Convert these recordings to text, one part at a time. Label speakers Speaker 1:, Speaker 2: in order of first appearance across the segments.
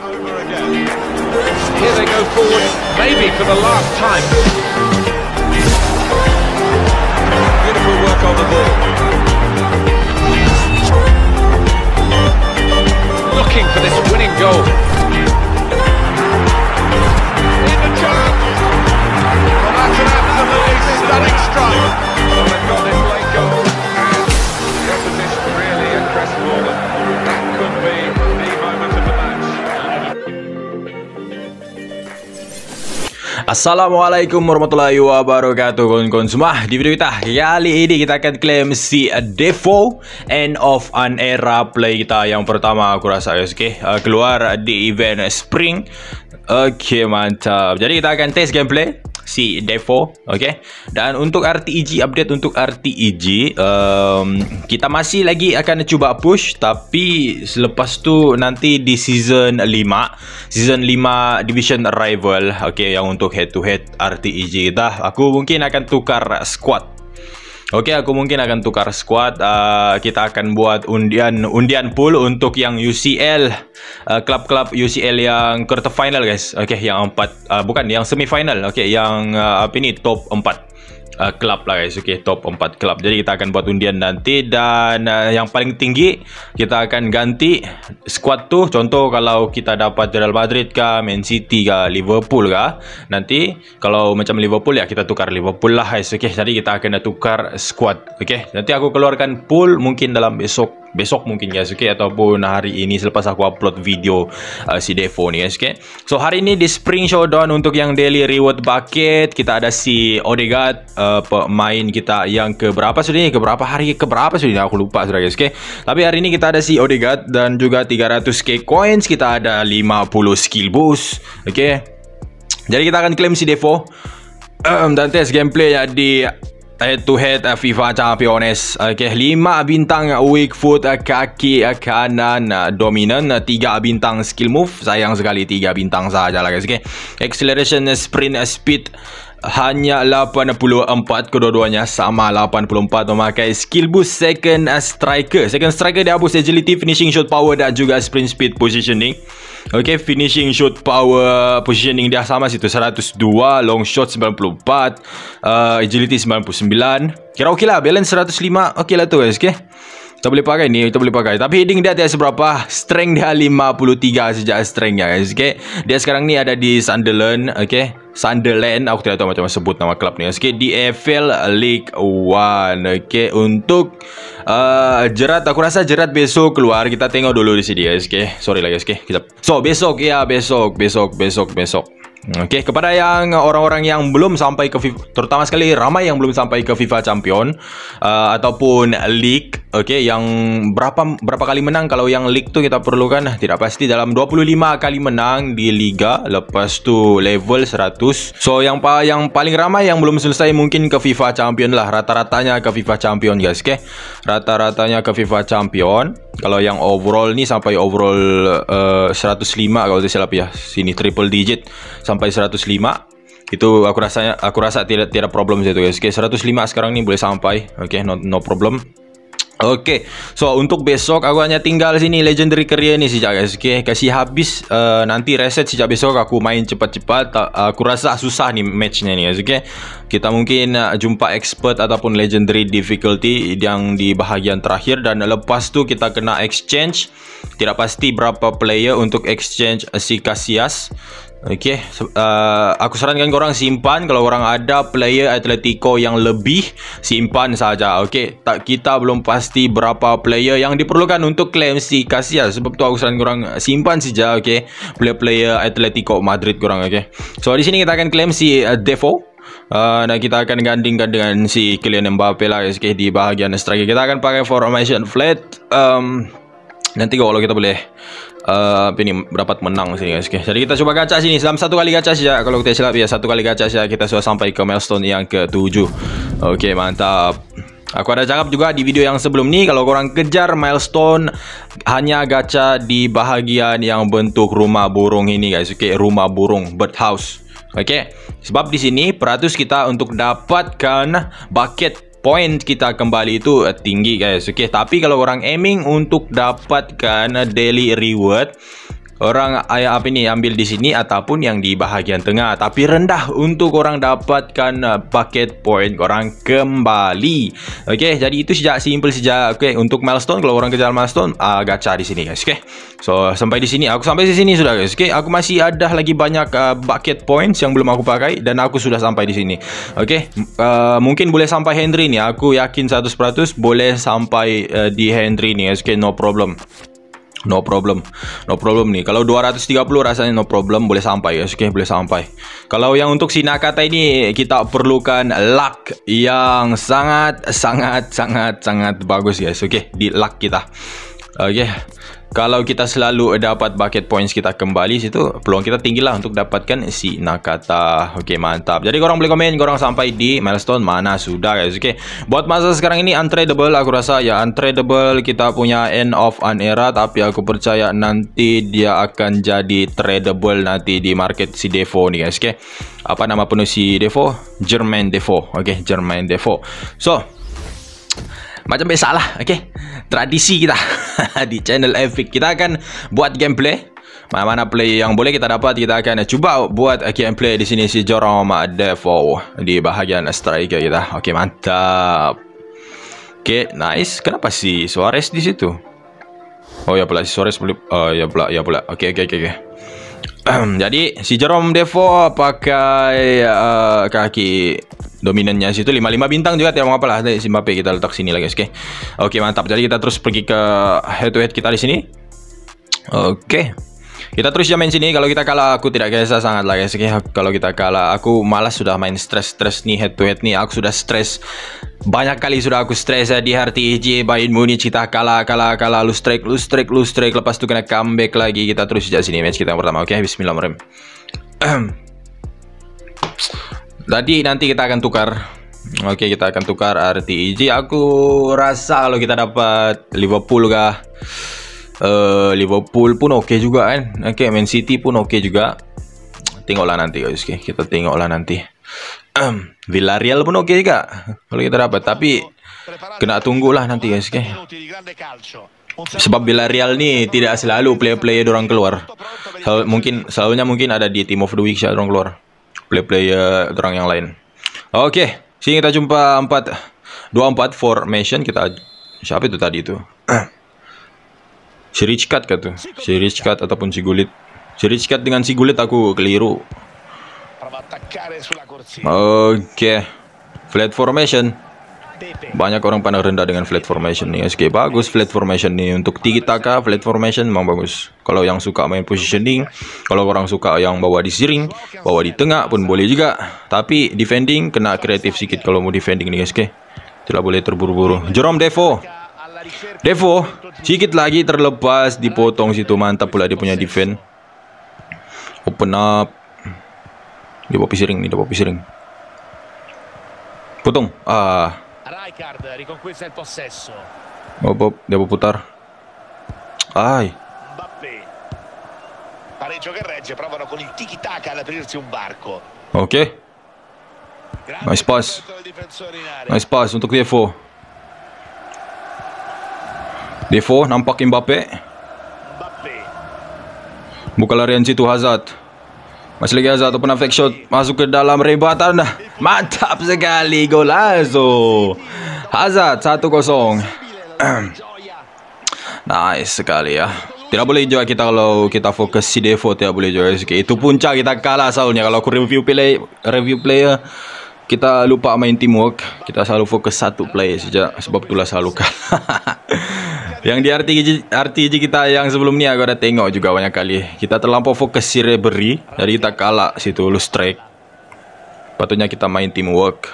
Speaker 1: Over again. Here they go forward, maybe for the last time. Beautiful work on the ball. Looking for this winning goal. In the chance. Well, that's an absolutely stunning strike. Well, they've got it. Assalamualaikum warahmatullahi wabarakatuh Kawan-kawan semua Di video kita Kali ini kita akan claim si Devo End of an era play kita Yang pertama aku rasa guys ya, okay? uh, Keluar di event spring Okay mantap Jadi kita akan test gameplay si therefore okay. dan untuk RTEG update untuk RTEG um, kita masih lagi akan cuba push tapi selepas tu nanti di season 5 season 5 division rival okay. yang untuk head to head RTEG dah aku mungkin akan tukar squad Okey aku mungkin akan tukar squad uh, kita akan buat undian undian pool untuk yang UCL ah, klub-klub uh, UCL yang quarter final guys okey yang empat uh, bukan yang semi final okey yang uh, apa ini top 4 uh, club lah guys okay top 4 club jadi kita akan buat undian nanti dan uh, yang paling tinggi kita akan ganti squad tu contoh kalau kita dapat Real Madrid ke Man City ke Liverpool ke nanti kalau macam Liverpool ya kita tukar Liverpool lah guys okay jadi kita akan tukar squad okay nanti aku keluarkan pool mungkin dalam besok besok mungkin guys ya, okay? ataupun hari ini selepas aku upload video uh, si Devo ni guys ya, okay? so hari ini di Spring Showdown untuk yang daily reward bucket kita ada si Odegaard uh, pemain kita yang keberapa sudah ini keberapa hari keberapa sudah ni? aku lupa sudah guys okay? tapi hari ini kita ada si Odegaard dan juga 300k coins kita ada 50 skill boost oke okay? jadi kita akan claim si Devo dan test gameplay ya di head to head uh, FIFA Champions okay, 5 bintang weak foot uh, kaki uh, kanan dominan 3 bintang skill move sayang sekali 3 bintang sahaja lah guys okay. acceleration sprint speed hanya 84 kedua-duanya sama 84 memakai skill boost second uh, striker second striker dia boost agility finishing shot power dan juga sprint speed positioning Okay, finishing shot power positioning dia sama situ 102, long shot 94, uh, agility 99 Kira okey lah, balance 105, okey lah tu guys, okay tak boleh pakai ni Kita boleh pakai Tapi heading dia tiada seberapa Strength dia 53 Sejak strengthnya guys Okay Dia sekarang ni ada di Sunderland Okay Sunderland Aku tidak tahu macam mana sebut nama klub ni Okay Di EFL League One, Okay Untuk uh, Jerat Aku rasa jerat besok keluar Kita tengok dulu di sini guys Okay Sorry lah guys Okay kita... So besok Ya besok Besok Besok Besok Oke, okay, kepada yang orang-orang yang belum sampai ke FIFA, terutama sekali ramai yang belum sampai ke FIFA Champion uh, ataupun League, oke, okay, yang berapa berapa kali menang kalau yang League tu kita perlukan nah, tidak pasti dalam 25 kali menang di liga, lepas tu level 100. So yang pa yang paling ramai yang belum selesai mungkin ke FIFA Champion lah, rata-ratanya ke FIFA Champion guys, oke. Okay? Rata-ratanya ke FIFA Champion. Kalau yang overall nih sampai overall uh, eh, 105 kalau tidak salah ya. Sini triple digit sampai 105 itu aku rasanya aku rasa tidak tidak problem itu guys. Oke, 105 sekarang nih boleh sampai. Oke, okay, no, no problem. Okey, So untuk besok Aku hanya tinggal sini Legendary career ni sejak guys Okay Kasih habis uh, Nanti reset sejak besok Aku main cepat-cepat uh, Aku rasa susah ni Matchnya ni guys Okay Kita mungkin uh, Jumpa expert Ataupun legendary difficulty Yang di bahagian terakhir Dan lepas tu Kita kena exchange Tidak pasti berapa player Untuk exchange Si Kasias Okey, uh, aku sarankan korang simpan kalau korang ada player Atletico yang lebih simpan saja. Okey, tak kita belum pasti berapa player yang diperlukan untuk claim si Casillas. Sebab tu aku sarankan korang uh, simpan saja. Okey, player player Atletico Madrid korang. okey. so di sini kita akan claim si uh, Devo. Uh, dan kita akan gandingkan dengan si Kylian Mbappe lah guys okay, di bahagian striker. Kita akan pakai formation flat. Um, nanti kalau kita boleh Eh, apa ini dapat menang sini guys. Oke, jadi kita coba gacha sini dalam satu kali gacha saja. Kalau kita salah ya satu kali gacha saja kita sudah sampai ke milestone yang ke-7. Oke, mantap. Aku ada cakap juga di video yang sebelum ini kalau kurang kejar milestone hanya gacha di bahagian yang bentuk rumah burung ini guys. Oke, rumah burung birdhouse. Oke, sebab di sini peratus kita untuk dapatkan bucket Point kita kembali itu eh, tinggi guys oke okay, tapi kalau orang aiming untuk dapatkan daily reward orang ayah apa ni ambil di sini ataupun yang di bahagian tengah tapi rendah untuk orang dapatkan uh, bucket point orang kembali ok jadi itu sejak simple sejak ok untuk milestone kalau orang kejar milestone uh, gacha di sini guys ok so sampai di sini aku sampai di sini sudah guys ok aku masih ada lagi banyak uh, bucket points yang belum aku pakai dan aku sudah sampai di sini ok uh, mungkin boleh sampai Henry ni aku yakin 100% boleh sampai uh, di Henry ni guys no problem No problem, no problem nih. Kalau 230 rasanya no problem, boleh sampai ya, oke boleh sampai. Kalau yang untuk si Nakata ini kita perlukan luck yang sangat sangat sangat sangat bagus guys, oke di luck kita. Oke, Kalau kita selalu dapat bucket points kita kembali situ, peluang kita tinggi lah untuk dapatkan si Nakata. Okey, mantap. Jadi korang boleh komen korang sampai di milestone mana sudah guys. Okey. Buat masa sekarang ini untradeable aku rasa ya untradeable kita punya end of an era tapi aku percaya nanti dia akan jadi tradable nanti di market si Devo ni guys. Okey. Apa nama penuh si Devo? German Devo. Okey, German Devo. So, macam biasalah okay? Tradisi kita Di channel Epic Kita akan buat gameplay Mana-mana play yang boleh kita dapat Kita akan cuba buat eh, gameplay Di sini si Jorom eh, Devo Di bahagian striker kita Okey mantap Okey nice Kenapa si Suarez di situ? Oh ya pula si Suarez boleh Oh ya pula ya pula Okey okey okey okay. Jadi si Jerome Devo pakai uh, kaki dominannya situ 55 bintang juga tiap apa lah dari Mbappe kita letak sini lagi oke okay. oke okay, mantap jadi kita terus pergi ke head to head kita di sini oke okay. Kita terus main sini kalau kita kalah aku tidak biasa sangat lah guys. Okay, kalau kita kalah aku malas sudah main stress-stress nih head to head nih. Aku sudah stress banyak kali sudah aku stress ya eh, di hati IJ Bayern Munich kita kalah kalah kalah lu strike lu strike lu strike lepas itu kena comeback lagi kita terus sejak sini match kita yang pertama oke okay? Bismillahirrahmanirrahim Tadi nanti kita akan tukar. Oke, kita akan tukar RTG e Aku rasa kalau kita dapat Liverpool kah? Uh, Liverpool pun oke okay juga kan. Oke, okay, Man City pun oke okay juga. Tengoklah nanti guys. Oke, okay, kita tengoklah nanti. Um, Villarreal pun oke okay juga kalau kita dapat, tapi kena tunggulah nanti guys, oke. Okay. Sebab Villarreal ni tidak selalu player-player orang keluar. Sel mungkin selalunya mungkin ada di team of the week saja orang keluar. Play player orang yang lain. Oke, okay. sini kita jumpa 4 24 formation kita siapa itu tadi itu? si Richcat kata. Si Richcat ataupun si Gulit. Si Richcat dengan si Gulit aku keliru. Oke. Okay. Flat formation. Banyak orang pandang rendah dengan flat formation nih SK Bagus flat formation nih untuk tiki taka flat formation memang bagus. Kalau yang suka main positioning, kalau orang suka yang bawa di siring, bawa di tengah pun boleh juga. Tapi defending kena kreatif sedikit kalau mau defending nih SK. Tidak boleh terburu-buru. Jerome Devo Devo sedikit lagi terlepas dipotong situ mantap pula dia punya defend open up dia bawa piring nih dia bawa piring potong ah Rijkaard riconquista il possesso. Oh, oh, devo putar. Ai. Mbappé. Pareggio che regge, provano con il tiki taka ad aprirsi un barco. Ok. Grande nice pass. Nice pass untuk Defo. Defo, nampak Mbappe. Mbappe. Buka larian situ Hazard. Masih lagi Hazard ataupun fake shot masuk ke dalam rebatan dah. Mantap sekali Golazo. Hazard 1-0. nice sekali ya. Tidak boleh juga kita kalau kita fokus si Devo tidak boleh juga. Okay, itu puncak kita kalah soalnya kalau aku review play review player kita lupa main teamwork kita selalu fokus satu player saja sebab itulah selalu kalah yang di RTG, RTG kita yang sebelum ni aku dah tengok juga banyak kali kita terlampau fokus si Ribery jadi kita kalah situ lu strike Patutnya kita main teamwork.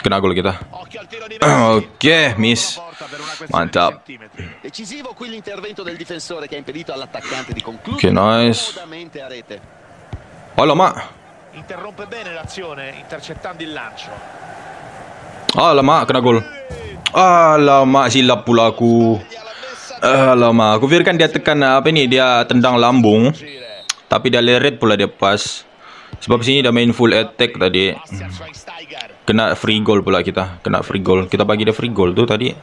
Speaker 1: Kena gol kita. Oke, okay, miss. Mantap. Decisivo qui l'intervento del difensore che ha impedito all'attaccante di concludere. Che nice. Hola, ma interrompe bene l'azione intercettando il lancio. Alamak, kena gol. Alamak silap pula aku. Uh, lama. Aku pikir kan dia tekan eh, apa ini dia tendang lambung. Tapi dia leret pula dia pas. Sebab sini dah main full attack tadi. Hmm. Kena free goal pula kita. Kena free goal. Kita bagi dia free goal tu tadi.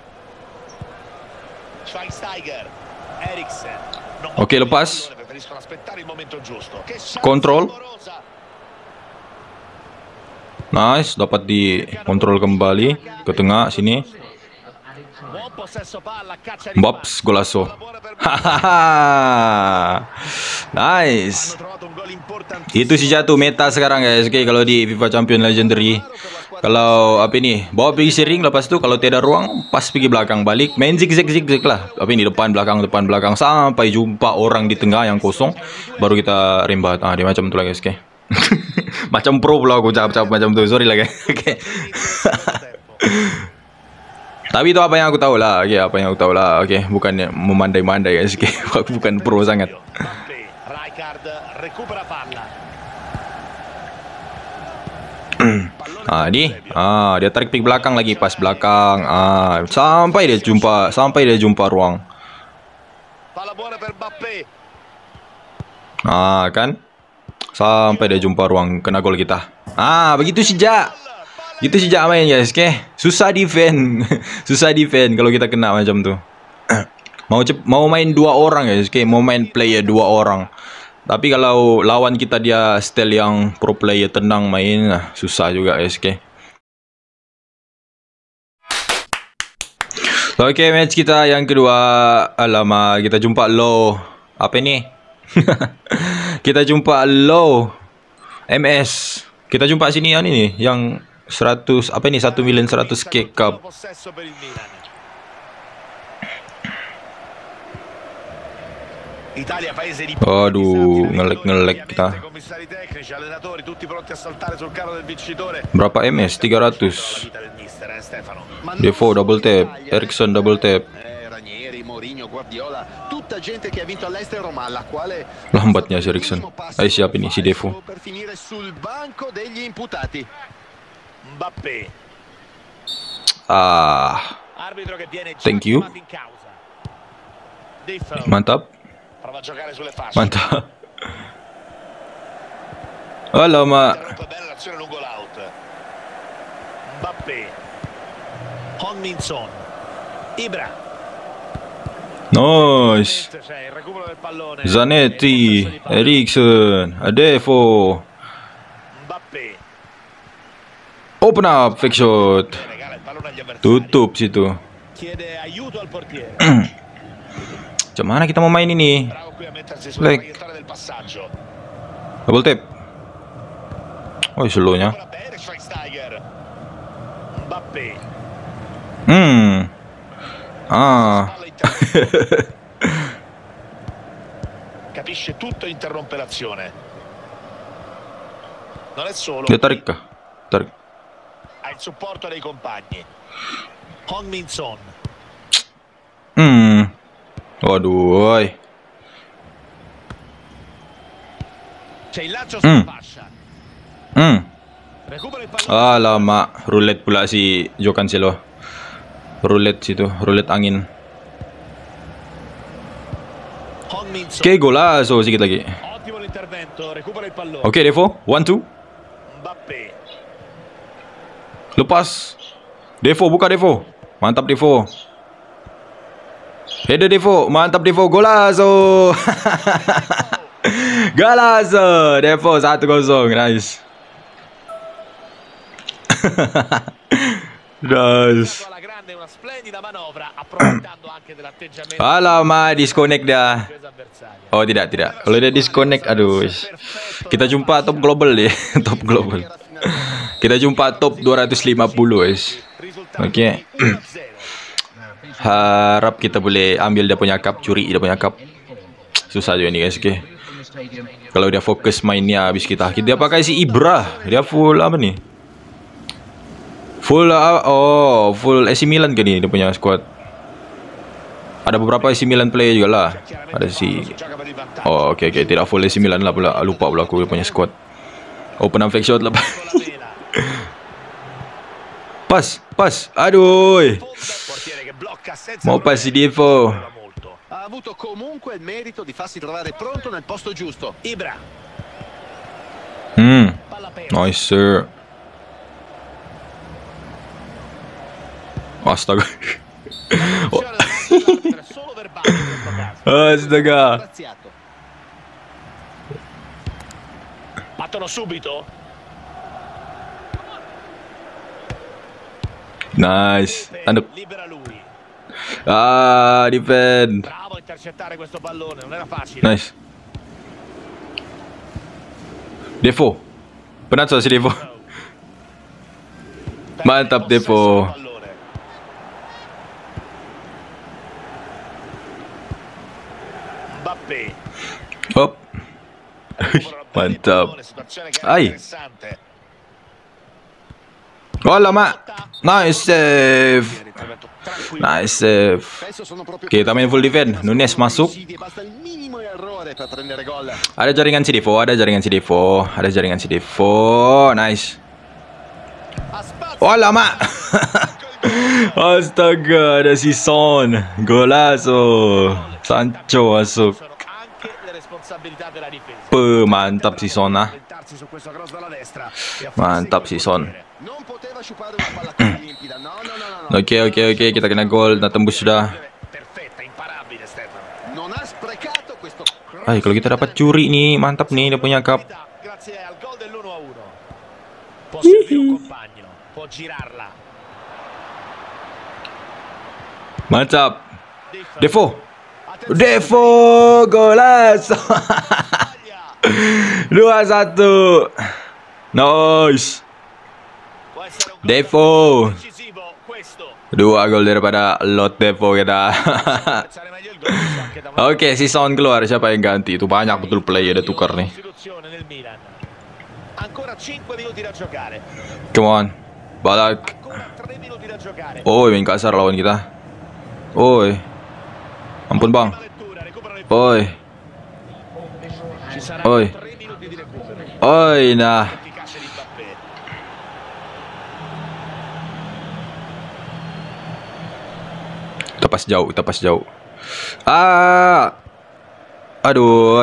Speaker 1: Okey lepas. Control. Nice, dapat dikontrol kembali ke tengah sini. Bops, golazo. nice. Itu si jatuh meta sekarang guys. Oke, okay, kalau di FIFA Champion Legendary kalau apa ini bawa pergi sering lepas tu kalau tidak ruang pas pergi belakang balik main zig zig zig zig lah Tapi ini depan belakang depan belakang sampai jumpa orang di tengah yang kosong baru kita rimba. ah dia macam tu lah guys okay. macam pro pula aku cap-cap macam tu sorry lah guys okay. Tapi itu apa yang aku tahu lah. Oke, apa yang aku tahu lah. Oke, bukannya memandai-mandai guys sikit. Aku bukan pro sangat. ah, ni. Ah, dia tarik pick belakang lagi pas belakang. Ah, sampai dia jumpa, sampai dia jumpa ruang. Ah, kan? Sampai dia jumpa ruang kena gol kita. Ah, begitu sejak. Itu sejak main guys, okay? Susah defend. Susah defend kalau kita kena macam tu. mau mau main dua orang guys, okay? Mau main player dua orang. Tapi kalau lawan kita dia style yang pro player tenang main, ah, susah juga guys, okay? So, okay, match kita yang kedua. Alamak, kita jumpa low. Apa ni? kita jumpa low. MS. Kita jumpa sini yang ni, yang... 100 apa ini 1 million 100 k cup Italia paese di Aduh, ngelek ngelek kita. Berapa MS? 300. Defo double tap, eh, Erickson double tap. Lambatnya si Ericsson. Ayo siap ini si Defoe. Mbappé. Ah. Arbitro che viene Thank you. in causa. Differo. Mantap. Prova a giocare sulle fasce. Mantap. Allora, ma bella l'azione lungo l'out. Mbappé. Hong Minson. Ibra. Nice. Zanetti, Eriksen, Adefo. Mbappé. Open up, fake shot. Tutup situ. Cuman kita mau main ini? Like. Double tap. Oh, slownya. Hmm. Ah. Capisce tutto e interrompe l'azione. Non è solo. Che taricca ha il supporto dei compagni. Hong Min Son. Hmm. Waduh, woi. C'è il lancio mm. Mm. Alamak, roulette pula si Jokan Silo. Roulette situ, roulette angin. Che golazo, sikit lagi. Ottimo l'intervento, recupera il pallone. Devo, 1 2. Lepas. Devo, buka Devo. Mantap Devo. Header Devo. Mantap Devo. Golazo. Golazo. Devo 1-0. Nice. nice. una Alamak disconnect dah Oh tidak tidak Kalau dia disconnect aduh Kita jumpa top global deh Top global kita jumpa top 250 guys. oke Harap kita boleh ambil dia punya cup, curi dia punya cup. Susah juga ini guys, oke Kalau dia fokus mainnya habis kita. Dia pakai si Ibra. Dia full apa nih Full uh, oh, full AC Milan ke nih dia punya squad. Ada beberapa AC Milan player juga lah. Ada si Oh, oke tidak full AC Milan lah pula. Lupa pula aku dia punya squad. open penam flag shot lah. Pass, pass. Aroi. Mo passi dietro. Ha avuto comunque il merito di farsi trovare pronto nel posto giusto. Ibra. Mm. Nice, sir. Basta. oh. Basta, ga. Battono subito. Nice. And... Ah, defend. Bravo a intercettare questo pallone, non era facile. Nice. Devo. Penazzo si Devo. Mantap Depo. Mbappé. Hop. Mantap. Ai. Oh, lama. Nice save. Nice save. kita main full defense. Nunes masuk. Ada jaringan CD4, ada jaringan CD4, ada jaringan CD4. Nice. Wah lama. Astaga, ada si Son. Golazo. Sancho masuk. Pe, mantap si Son eh. ah. E mantap si Son. Oke oke oke kita kena gol, nah tembus sudah. Ay, kalau kita dapat curi nih, mantap nih dia punya cup. Mantap. Devo. Devo Golazo. 2-1. Nice. Devo. Dua gol daripada Lot Devo kita. Oke, okay, si Son keluar. Siapa yang ganti? Itu banyak betul play ada tukar nih. Come on. Balak. Oi, main kasar lawan kita. Oi. Ampun bang Oi Oi Oi nah Kita pas jauh Kita pas jauh Ah, Aduh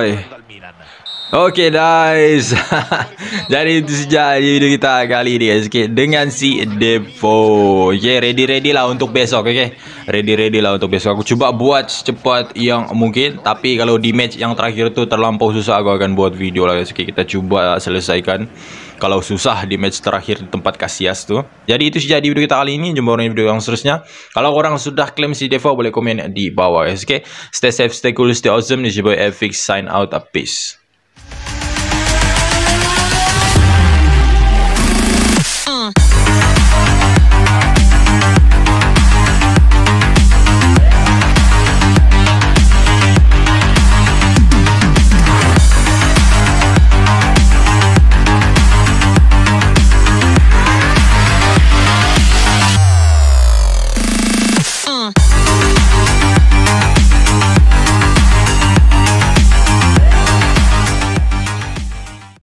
Speaker 1: Okay guys. Jadi itu saja video kita kali ini okay. Dengan si Depo Okay ready-ready lah untuk besok Okay ready-ready lah untuk besok aku cuba buat secepat yang mungkin tapi kalau di match yang terakhir tu terlampau susah aku akan buat video lah okay, kita cuba selesaikan kalau susah di match terakhir di tempat Kasias tu. Jadi itu saja di video kita kali ini. Jumpa orang video yang seterusnya. Kalau orang sudah klaim si Deva boleh komen di bawah. Guys, okay? Stay safe, stay cool, stay awesome. This is your boy Sign out. Peace. Uh.